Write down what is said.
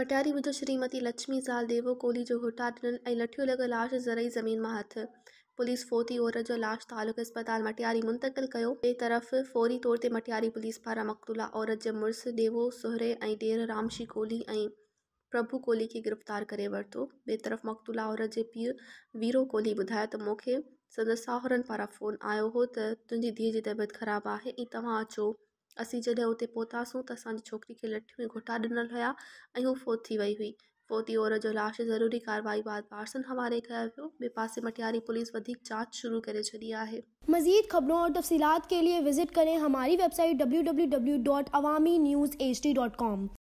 वटारी विधो श्रीमती लक्ष्मी ज़ाल देवो कोली जो हुटा ॾिनल ऐं लठियूं लाश ज़रई ज़मीन में हथ पुलिस फोती औरत जो लाश तालुक अस्पताल मटियारी मुंतकिल कयो तरफ़ फौरी तौर ते मटियारी पुलिस पारा मक़तूला औरत जे मुड़ुस देवो सोहरे ऐं रामशी कोली प्रभु कोली खे गिरफ़्तार कर वरितो बे तरफ़ मक़तूला औरत जे पीउ वीरो कोली ॿुधायो तो मुख्य संद साहुर पारा फ़ोन आयो हो त तुंहिंजी धीअ जी तबियत खराब है ई तव्हां अचो असी जॾहिं हुते पहुतासीं तो असि छोकिरी के लठ में घुटा डनल हुआ और फोत थी वही हुई फोती ओर जो लाश ज़रूरी कार्रवाई बाद पार्सन हवाले कया वियो ॿिए पासे मटियारी पुलिस वधीक जांच शुरू करे छॾी है मजीद खबरों और तफसीलात के लिए विजिट करें हमारी website W W W dot Awami news H D dot com